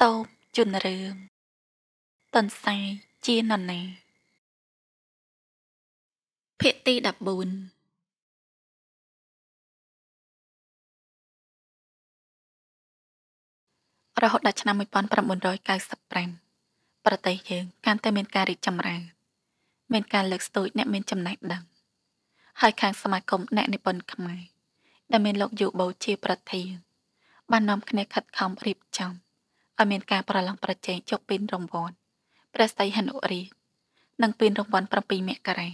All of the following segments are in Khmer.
ស្ទូបជុនរឿងតនសាយជានរណាភាគទី14រហូតដល់ឆ្នាំ1995ប្រទេសយើងកាន់តែមាន ការរីកចម្រើនមានការលើកស្ទួយអ្នកមានចំណេះដឹងហើយខាងសមាគមអ្នកនិពន្ធខ្មែរដែលមានលោកយូបូជាប្រធានបាននាំគ្នាខិតខំរៀបចំឲ្យមានការប្រឡងប្រជែងចុះពីរង្វាន់ព្រះស្រីហនុរាជនិងពីរង្វាន់7មករា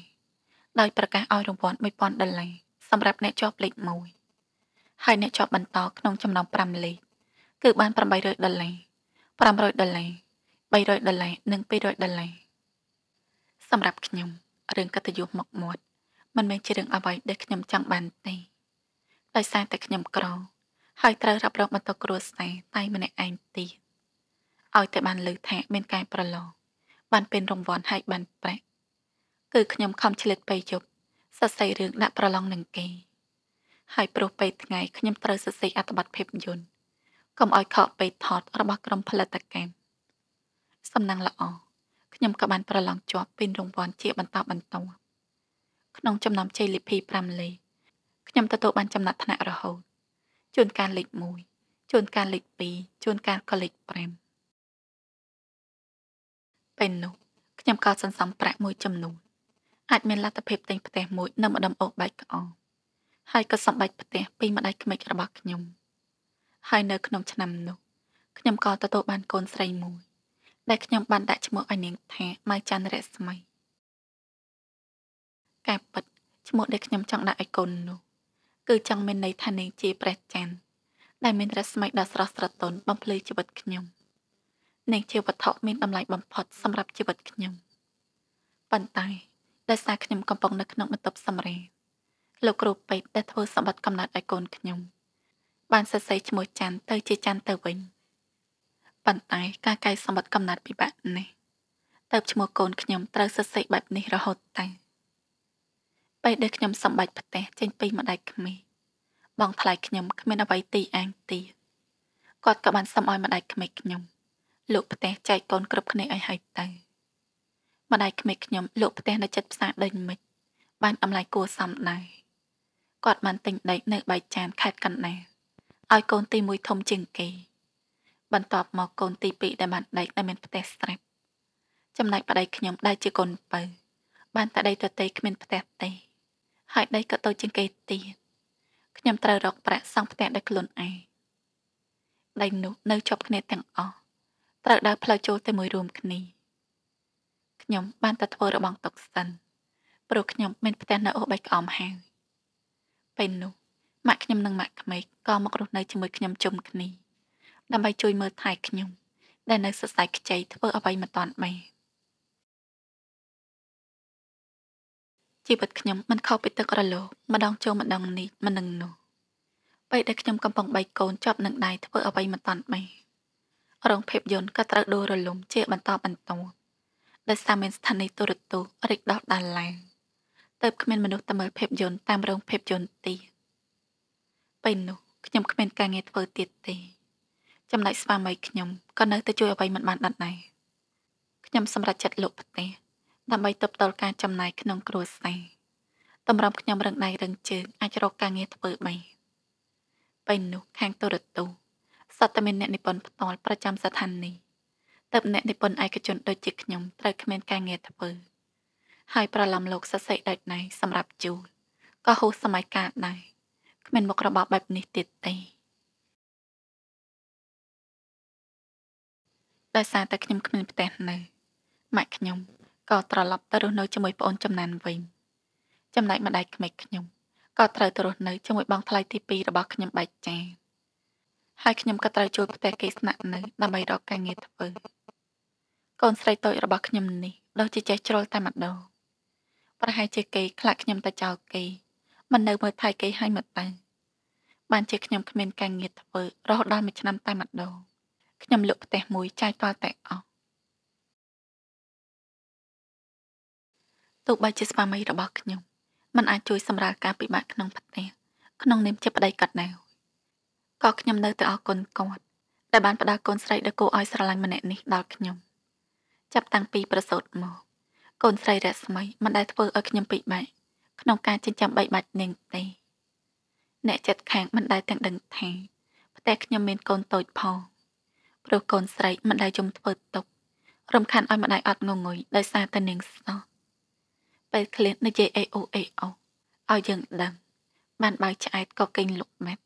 ដោយប្រកាសឲ្យរង្វាន់1000ដុល្លារសម្រាប់អ្នកជាប់លេខ1ហើយអ្នកជាប់បន្តក្នុងចំណោម5លេខគឺ បាន800ដុល្លារ500ដុល្លារ300ដុល្លារនិង200ដុល្លារសម្រាប់ខ្ញុំរឿងកតញ្ញូមកមាត់មិនមែនជារឿងអ្វីដែលខ្ញុំចង់បានទេដោយសារតែខ្ញុំក្រហើយត្រូវរ៉ាប់រងបន្ទុកគ្រួសារតែម្នាក់ឯងទៀតឲ្យតែបានលើថាមានការប្រឡងបានពេលរង្វាន់ហើយបានប្រាក់គឺខ្ញុំខំឆ្លៀតពេលយប់សរសេររឿងដាក់ប្រឡងនឹងគេ ហើយព្រោះពេលថ្ងៃខ្ញុំត្រូវសរសេរអត្ថបទភាពយន្តកុំឲ្យខកពេលថតរបស់ក្រុមផលិតកម្មសំណាងល្អខ្ញុំក៏បានប្រឡងជាប់ពានរង្វាន់ជាបន្តបន្ទាប់ក្នុងចំណោមជ័យលាភី5លេខខ្ញុំទទួលបានចំណាត់ថ្នាក់រហូតជួនកាលលេខ1ជួនកាលលេខ2ជួនកាលក៏លេខ5ពេលនោះខ្ញុំក៏សន្សំប្រាក់មួយចំនួនអាចមានលទ្ធភាពទិញផ្ទះមួយនៅម្ដុំអូសបែកក្អមហើយក៏សម្បែចផ្ទះពីម្ដាយក្មេករបស់ខ្ញុំហើយនៅ ក្នុងឆ្នាំនោះខ្ញុំក៏ទទួលបានកូនស្រីមួយ ដែលខ្ញុំបានដាក់ឈ្មោះឲ្យនាង ថាម៉ៅច័ន្ទរស្មីការពិតឈ្មោះដែលខ្ញុំចង់ដាក់ឲ្យកូននោះគឺចង់មានន័យថានាងជាព្រះច័ន្ទដែលមានរស្មីដ៏ស្រស់ស្រទន់បំភ្លឺជីវិតខ្ញុំ។និងជាវត្ថុមានតម្លៃបំផុតសម្រាប់ជីវិតខ្ញុំប៉ុន្តែដោយសារខ្ញុំកំពុងនៅក្នុង បន្ទប់សម្រាលោកគ្រូពេទ្យដែលធ្វើសម្បត្តិកំណត់ឲ្យកូនខ្ញុំបានសរសេរឈ្មោះច័ន្ទទៅជាច័ន្ទទៅវិញប៉ុន្តែការកែសម្បត្តិកំណត់ពិបាកនេះទៅឈ្មោះកូនខ្ញុំត្រូវសរសេរបែបនេះរហូតតែពេលដែលខ្ញុំសម្បាច់ផ្ទះចេញពីម្ដាយក្មេងបងថ្លៃខ្ញុំ គ្មានអ្វីទីអាងទីគាត់ក៏បានសុំឲ្យម្ដាយក្មេងខ្ញុំលោកផ្ទះចែកកូនគ្រប់គ្នាឲ្យហើយទៅម្ដាយក្មេកខ្ញុំលោកផ្ទះនៅចិត្តផ្សារដេញមិចបានតម្លៃគួរសមដែរគាត់បានទិញដីនៅបៃចានខេត្តកណ្ដាលឲ្យកូនទី1ធំជាងគេ បន្ទាប់មកកូនទី2ដែលបានដីដែលមានផ្ទះស្រាប់ចំណែកប្តីខ្ញុំដែលជាកូនបើបានតែដីទៅទេគ្មានផ្ទះទេហើយដីក៏តូចជាងគេទៀតខ្ញុំត្រូវរកប្រាក់សង់ផ្ទះដោយខ្លួនឯងដីនោះនៅជាប់គ្នាទាំងអស់ត្រូវដើរផ្លូវចូលតែមួយរួមគ្នាខ្ញុំបានតែធ្វើរបងតុកសិនព្រោះខ្ញុំមានផ្ទះនៅអូសបៃក្អមហើយពេលនោះម៉ាក់ខ្ញុំនិងម៉ាក់ក្មេកក៏មករស់នៅជាមួយខ្ញុំជុំគ្នាដើម្បី ជួយមើលថែខ្ញុំដែលនៅសរសៃខ្ចីធ្វើអ្វីមិនតាន់បានជីវិតខ្ញុំមិនខុសពីទឹករលោម្ដងចូលម្ដងនេះមិននឹងនោះពេលដែលខ្ញុំកំពុងបៃកូនជាប់នឹងដៃធ្វើអ្វីមិនតាន់បានរោងភាពយន្តក៏ត្រូវដួលរលំជាបន្តបន្ទាប់ដោយសារមានស្ថានីយ៍ទូរទស្សន៍រីកដុះដាលឡើងទៅគ្មានមនុស្សតាមមើលភាពយន្តតាមរោងភាពយន្តទៀតពេលនោះខ្ញុំគ្មាន ការងារធ្វើទៀតទេចំណែកស្វាមីខ្ញុំក៏នៅតែជួយអ្វីមិនបានដដែលដែរខ្ញុំសម្រេចចិត្តលុបផ្ទះដើម្បីទប់ទល់ការចំណាយក្នុងគ្រួសារតម្រាំខ្ញុំរឹងដៃរឹងជើងអាចរកការងារធ្វើបីពេលនោះខាងទូរទស្សន៍សុទ្ធតែមានអ្នកនិពន្ធផ្ទាល់ប្រចាំស្ថានីយ៍តើបអ្នកនិពន្ធឯកជនដូចជាខ្ញុំត្រូវគ្មានការងារធ្វើហើយប្រឡំលោកសរសេរដូចណៃសម្រាប់ជួលក៏ហូសសម័យកាលដែរគ្មាន មុខរបរបែបនេះទៀតទេដោយសារតែខ្ញុំគ្មានផ្ទះនៅម៉ាក់ខ្ញុំក៏ត្រឡប់ទៅរស់នៅជាមួយប្អូនចំណានវិញចំណែកម្ដាយក្មេកខ្ញុំក៏ត្រូវទៅរស់នៅជាមួយ បងថ្លៃទី2របស់ខ្ញុំបែកចា៎ហើយខ្ញុំក៏ត្រូវចូលផ្ទះគេស្នាក់នៅដើម្បីរកការងារធ្វើកូនស្រីតូចរបស់ខ្ញុំនេះដូចជាចេះជ្រុលតែម្ដងប្រហែលជាគេខ្លាចខ្ញុំទៅចោលគេមិននៅមើលថែគេឲ្យមកតាំងបានជាខ្ញុំគ្មាន ការងារធ្វើរហូតដល់មួយឆ្នាំតែម្ដងខ្ញុំ លក់ផ្ទះមួយចាយតល់តែអស់ទោះបីជាស្វាមីរបស់ខ្ញុំមិនអាចជួយសម្រាលការពិបាកក្នុងផ្ទះក្នុងនាមជាប្តីក៏ដោយក៏ខ្ញុំនៅតែអរគុណគាត់ដែលបានផ្ដល់កូនស្រីដែលគួរឲ្យស្រឡាញ់ម្នាក់នេះដល់ខ្ញុំចាប់តាំងពី ប្រសូតមកកូនស្រីរស្មីមិនដែលធ្វើឲ្យខ្ញុំពិបាកក្នុងការចិញ្ចឹមបីបាច់នាងទេអ្នកចិត្តខាងមិនដែលទាំងដឹងថាផ្ទះខ្ញុំមានកូនតូចផងព្រោះកូនស្រីមិនដែលជុំធ្វើទុករំខានឲ្យម្ដាយអត់ងងុយដោយសារតែនាងសោះពេលឃ្លាននិយាយអេអូអេអូឲ្យយើងដឹងបានបើឆ្អែតក៏កេងលុកម៉ាត់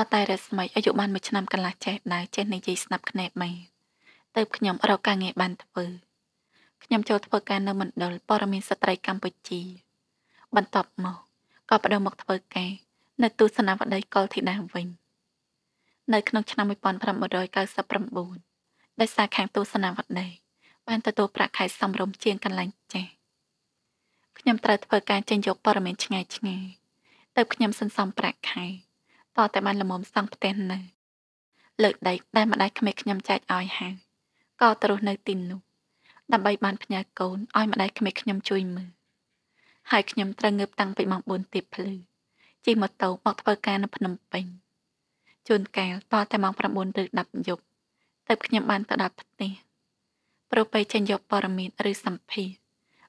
ក៏តែរស្មីអាយុបានមួយឆ្នាំកន្លះចេះដែរចេះនិយាយស្នាប់ភ្នែកម៉ែទៅខ្ញុំ រកការងារបានធ្វើខ្ញុំចូលធ្វើការនៅមណ្ឌលព័ត៌មានស្ត្រីកម្ពុជា បន្ទាប់មកក៏បដូរមកធ្វើការនៅទស្សនវដ្ដីកុលធីតាវិញនៅក្នុងឆ្នាំ1999ដោយសារខាងទស្សនវដ្ដីបានទទួលប្រាក់ខែសមរម្យជាងកន្លែងចាស់ខ្ញុំត្រូវធ្វើការចេញយកព័ត៌មានឆ្ងាយឆ្ងាយទៅខ្ញុំសន្សំប្រាក់ខែតតែបានល្មមសង់ផ្ទះនៅ លើដីដែលម្ដាយក្មេកខ្ញុំចែកឲ្យហើយក៏ទៅរស់នៅ ទីនោះ ដើម្បីបានផ្ញើកូនឲ្យម្ដាយក្មេកខ្ញុំជួយមើលហើយខ្ញុំត្រូវងើបតាំងពីម៉ោង4ទៀបភ្លឺជិះម៉ូតូមកធ្វើការនៅភ្នំពេញជួនកាលតតែម៉ោង9ឬ10យប់ទើបខ្ញុំបានទៅដល់ផ្ទះប្រពៃចេញយកព័ត៌មានឬសម្ភារ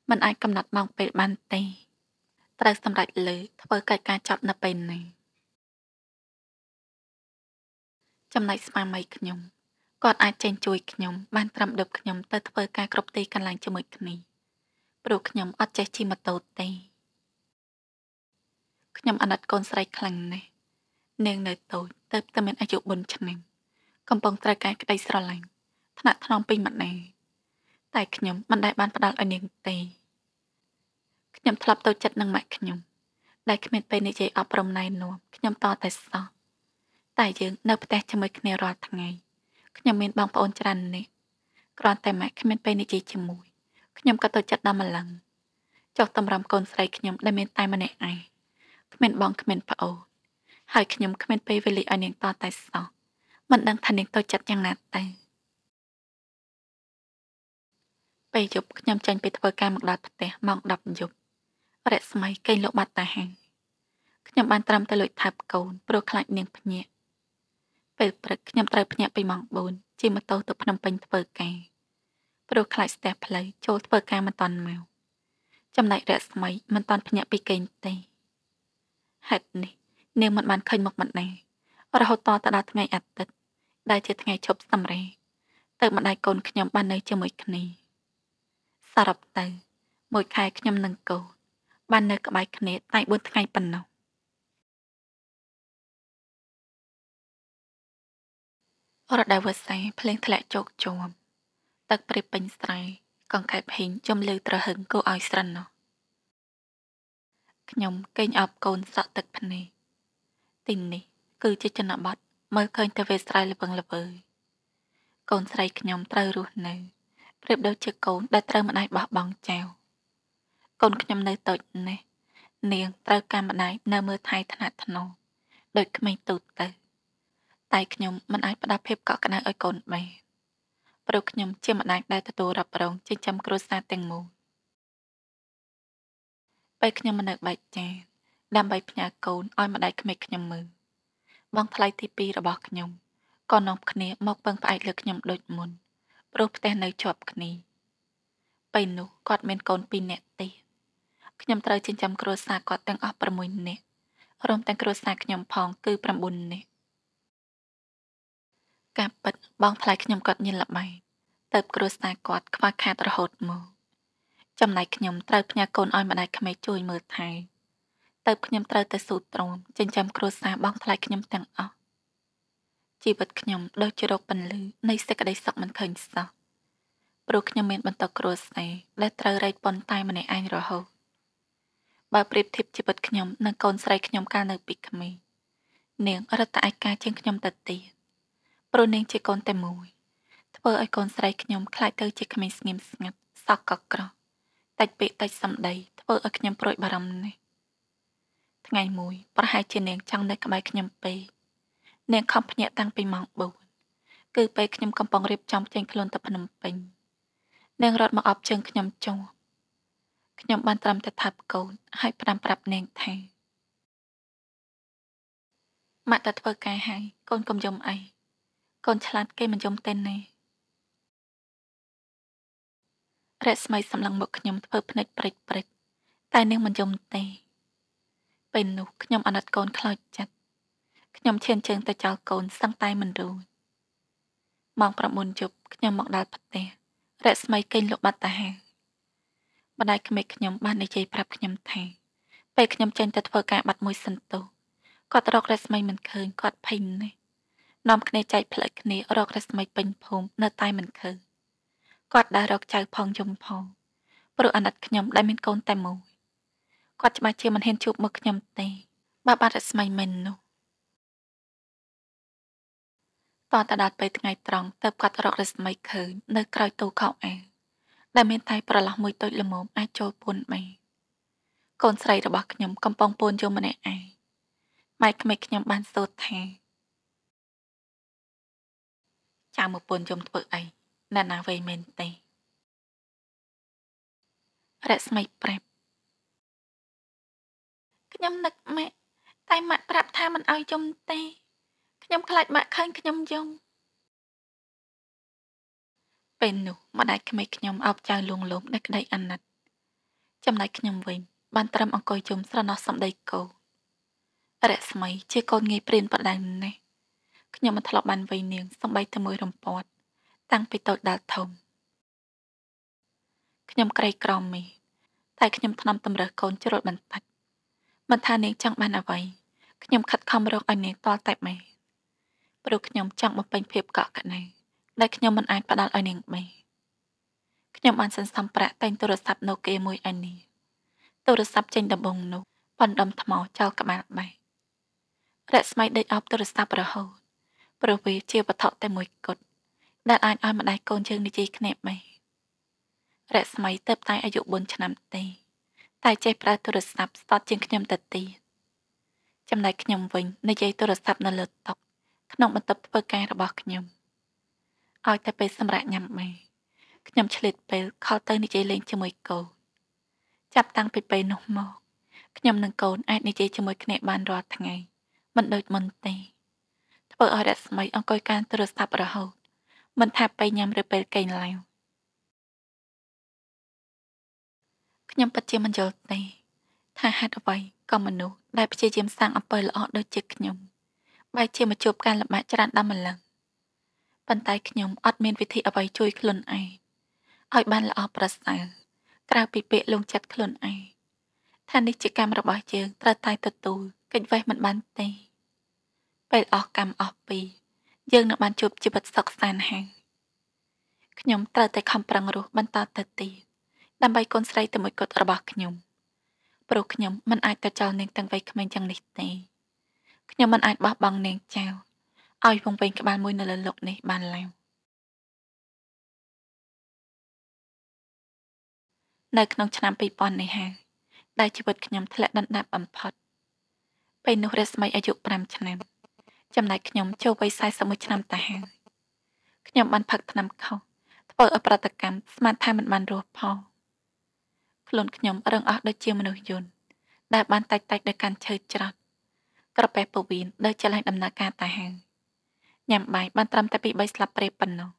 មិនអាចកំណត់ម៉ោងពេលបានទេ ត្រូវសម្រេចលើ ធ្វើកិច្ចការចប់នៅពេលណាចំណែកស្វាមីខ្ញុំគាត់អាចចេញជួយខ្ញុំ បានត្រឹមដឹកខ្ញុំ ទៅធ្វើការគ្រប់ទីកន្លែងជាមួយគ្នាព្រោះខ្ញុំអត់ចេះជិះម៉ូតូទេខ្ញុំអាណិតកូនស្រីខ្លាំងណាស់នាងនៅតូចទៅតែមានអាយុ4ឆ្នាំកំពុងត្រូវការក្តីស្រឡាញ់ថ្នាក់ថ្នមពេញម្នេតែខ្ញុំមិនដែលបានផ្ដាល់ឲ្យនាងទេខ្ញុំធ្លាប់ទៅចិត្តនឹងម៉ាក់ខ្ញុំដែលគ្មានពេលនិយាយអប់រំណែនាំខ្ញុំតតែសោះតែយើងនៅផ្ទះជាមួយគ្នារាល់ថ្ងៃខ្ញុំមានបងប្អូនច្រើននេះគ្រាន់តែម៉ាក់គ្មានពេលនិយាយជាមួយខ្ញុំក៏ទៅចិត្តដល់ម្លឹងចុះតម្រាំកូនស្រីខ្ញុំដែលមាន តែម្នាក់ឯងគ្មានបងគ្មានប្អូនហើយខ្ញុំគ្មានពេលវេលាឲ្យនាងតតែសោះមិនដឹងថានាងទៅចិត្តយ៉ាងណាទៅពេលយប់ខ្ញុំចេញទៅធ្វើការមកដល់ផ្ទះម៉ោង10យប់រស្មីកេងលោកបាត់តាហាងខ្ញុំបានត្រាំទៅលួចថាបកូនព្រោះខ្លាចនាងភ្ញាក់ពេលព្រឹកខ្ញុំត្រូវភ្ញាក់ពីម៉ោង4ជិះម៉ូតូទៅភ្នំពេញធ្វើការព្រោះខ្លាចស្ទះផ្លូវចូលធ្វើការមិនតាន់មកចំណែករស្មីមិនតាន់ភ្ញាក់ពីគេងទេហេតុនេះនាងមិនបានឃើញមុខម្ដាយរហូតតទៅដល់ថ្ងៃអាទិត្យដែលជាថ្ងៃឈប់សម្រាកទៅម្ដាយកូនខ្ញុំបាននៅជាមួយគ្នាសរុបទៅ មួយខែខ្ញុំនឹងកូនបាននៅ ក្បែរគ្នាតែ4ថ្ងៃប៉ុណ្ណោះរដូវវស្សាភ្លៀងធ្លាក់ជោកជាំទឹកព្រៃពេញស្រែកង្កែបហ៊ីងចំលើត្រហឹងគួរឲ្យស្រិននោះខ្ញុំកេងអប់កូនសក់ទឹកភ្នែកទីនេះ គឺជាចំណបត្តិមើលឃើញទៅវាស្រែលពឹងលវើកូនស្រីខ្ញុំត្រូវរស់នៅប្រៀបដូចជាកូន ដែលត្រូវម្ដាយបោះបង់ចោលកូនខ្ញុំនៅតូចនេះនាងត្រូវការម្ដាយនៅមើលថែថ្នាក់ថ្នមដោយក្មេងទូទៅតែខ្ញុំមិនអាចផ្ដាល់ភាពកក់ក្ដៅឲ្យកូនបានព្រោះខ្ញុំជាម្ដាយដែលទទួលរ៉ាប់រងចិញ្ចឹមគ្រួសារទាំងមូលពេលខ្ញុំមកនៅបែកចានដើម្បីផ្ញើកូនឲ្យម្ដាយក្មេកខ្ញុំមើលបងថ្លៃទី2របស់ខ្ញុំក៏នាំគ្នាមកពឹងផ្អែកលើខ្ញុំដូចមុនព្រោះផ្ទះនៅជាប់គ្នាពេលនោះគាត់មានកូន2នាក់ទៀតខ្ញុំត្រូវចិញ្ចឹមគ្រួសារគាត់ទាំងអស់6នាក់រួមទាំងគ្រួសារខ្ញុំផងគឺ9នាក់ការពិតបងថ្លៃខ្ញុំគាត់ញៀនលបៃទៅគ្រួសារគាត់ខ្វះខាតរហូតមកចំណែកខ្ញុំត្រូវផ្ញើកូនឲ្យម្ដាយក្មេកជួយមើលថែទៅខ្ញុំត្រូវទៅស៊ូទ្រាំចិញ្ចឹមគ្រួសារបងថ្លៃខ្ញុំទាំងអស់ជីវិតខ្ញុំដុសជ្រកពន្លឺនៃសេចក្តីសុខមិនឃើញសោះព្រោះខ្ញុំមានបន្តគ្រួសារដែលត្រូវរែកប៉ុនតែម្នាក់ឯងរហូតបើប្រៀបធៀបជីវិតខ្ញុំនិងកូនស្រីខ្ញុំកាលនៅពីក្មេងនាងរត់តែឯកាជាងខ្ញុំទៅទៀតព្រោះនាងជាកូនតែមួយធ្វើឲ្យកូនស្រីខ្ញុំខ្លាចទៅជាក្មេងស្ងៀមស្ងាត់សក់កក្រោះតិចពេកតិចសំដី ធ្វើឲ្យខ្ញុំព្រួយបារម្ភនេះថ្ងៃមួយ ប្រហែលជានាងចង់នៅក្បែរខ្ញុំពេកនាងខំភ្ញាក់តាំងពីម៉ោង4គឺពេលខ្ញុំកំពុងរៀបចំចេញខ្លួនទៅភ្នំពេញនាងរត់មកអប់ជើងខ្ញុំចុះខ្ញុំបានត្រឹមតែថាបកូនហើយប្រាំប្រាប់នាងថាម៉ាក់តែធ្វើការហើយកូនកុំយំអីកូនឆ្លាតគេមិនយំទេណារស្មីសម្លឹងមកខ្ញុំធ្វើភ្នែកព្រិចព្រិចតែនាងមិនយំទេពេលនោះខ្ញុំអាណិតកូនខ្លោចចិត្តខ្ញុំឈានជើងទៅចោលកូនសឹងតែមិនរួចម៉ោង9យប់ខ្ញុំមកដល់ផ្ទះរស្មីគេងលក់បាត់តាហាម្ដាយក្មេកខ្ញុំបាននិយាយប្រាប់ខ្ញុំថាពេលខ្ញុំចេញទៅធ្វើការបាត់មួយសិនតោគាត់រករស្មីមិនឃើញគាត់ភ័យណាស់នាំគ្នាចែកផ្លិចគ្នារករស្មីពេញភូមិនៅតែមិនឃើញគាត់ដើររកចៅផងយំផងព្រោះអាណិតខ្ញុំដែលមានកូនតែមួយគាត់ច្បាស់ជាមិនហ៊ានជួបមុខខ្ញុំទេបើបាត់រស្មីមិននោះតតដាត់ទៅថ្ងៃត្រង់ទៅគាត់រករស្មីឃើញនៅក្រោយទូខោអាវដែលមានតែប្រឡោះមួយតូចល្មមអាចចូលពួនបានកូនស្រីរបស់ខ្ញុំកំពុងពួនយំម្នាក់ឯងម៉ែក្មេកខ្ញុំ បានសូត្រថាចាំមើលពូនយំធ្វើអីណាណាវ័យមែនទេរស្មីប្រាប់ខ្ញុំនឹកម៉ាក់តែម៉ាក់ប្រាប់ថាមិនឲ្យយំទេខ្ញុំខ្លាចម៉ាក់ឃើញខ្ញុំយំពេលនោះម្ដាយក្មេកខ្ញុំអោបចៅលងលោកដែលក្តីអាណិតចំណែកខ្ញុំវិញ បានត្រឹមអង្គុយជុំស្រណោះសម្ដីកូនរស្មីជាកូនងាយព្រៀនបដាំណាស់ខ្ញុំមិនធ្លាប់បានវ័យនាងសំបីតែមួយរំពាត់ តាំងពីតូចដល់ធំខ្ញុំក្រីក្រមី តែខ្ញុំថ្នមតម្រើសកូនជ្រុលបន្តិចមិនថានាងចង់បានអ្វីខ្ញុំខិតខំរកឲ្យនាងតល់តែមែនព្រោះខ្ញុំចង់បំពេញភាពកក់ក្ដៅដែលខ្ញុំមិនអាចផ្ដល់ឲ្យនាងបានខ្ញុំបានសន្សំប្រាក់តែងទូរស័ព្ទ Nokia មួយឯនេះទូរស័ព្ទចេញដំបងនោះប៉ុនដំថ្មចោលក្បាលបែករស្មីដេកអបទូរស័ព្ទរហូតព្រោះវាជាវត្ថុតែមួយគត់ដែលអាចឲ្យម្ដាយកូនយើងនិយាយគ្នាបីរស្មីទៅតែអាយុ4ឆ្នាំទេតែចេះប្រើទូរស័ព្ទស្ទាត់ជាងខ្ញុំទៅទៀតចំណែកខ្ញុំវិញនិយាយទូរស័ព្ទនៅលើតុក្នុងបន្ទប់ធ្វើការរបស់ខ្ញុំឲ្យតែពេលសម្រាប់ញ៉ាំបាយខ្ញុំឆ្លៀតពេលខលទៅនិយាយលេងជាមួយកូនចាប់តាំងពីពេលនោះមកខ្ញុំនិងកូនអាចនិយាយជាមួយគ្នាបានរាល់ថ្ងៃមិនដូចមុនទេធ្វើឲ្យរស្មីអង្គុយកាន់ទូរស័ព្ទរហូតមិនថាពេលញ៉ាំឬពេលគេងឡើយខ្ញុំពិតជាមិនយល់ទេ ថាហេតុអ្វីក៏មនុស្សដែលព្យាយាមសាងអំពើល្អដូចជាខ្ញុំបែរជាមកជួបការលំបាកច្រើនដល់ម្លឹងប៉ុន្តែខ្ញុំអត់មានវិធីអ្វីជួយខ្លួនឯងឲ្យបានល្អប្រសើរក្រៅពីពាក្យលងចិត្តខ្លួនឯងថានេះជាកម្មរបស់យើងត្រូវតែទទួលកិច្ចវេះមិនបានទេពេលអស់កម្មអស់ពី យើងនឹងបានជួបជីវិតសុខសាន្តហើយខ្ញុំត្រូវតែខំប្រឹងរស់បន្តទៅទៀតដើម្បីកូនស្រីទៅមួយគត់របស់ខ្ញុំព្រោះខ្ញុំមិនអាចទៅចោលនាងទាំងវ័យក្មេងយ៉ាងនេះទេខ្ញុំមិនអាចបោះបង់នាងចោលឲ្យវង្វេងក្បាលមួយ នៅលើលោកនេះបានឡើយនៅក្នុងឆ្នាំ2000នេះហើយដែលជីវិតខ្ញុំធ្លាក់ដណ្ដប់បំផុតពេលនោះរស្មីអាយុ5ឆ្នាំចំណែកខ្ញុំចូលវ័យ41ឆ្នាំទៅហើយខ្ញុំបានផឹកថ្នាំខុសធ្វើឲ្យប្រតិកម្មស្មានថាមិនបានរស់ផងខ្លួនខ្ញុំរឹងអស់ដូចជាមនុស្សយន្តដែល បានតាច់តាច់ដោយកាន់ឈើច្រត់ក្រពះពវៀនដែលចល័ងដំណើរការតាហាងញ៉ាំបាយបានត្រឹមតែពី3ស្លាបព្រាប៉ុណ្ណោះ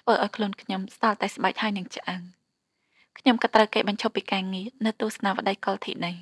ធ្វើឲ្យខ្លួនខ្ញុំស្ទល់តែស្បែកហើយនឹងឆ្អឹងខ្ញុំក៏ត្រូវគេបញ្ឈប់ពីការងារនៅទស្សនវិស័យកុលធីនី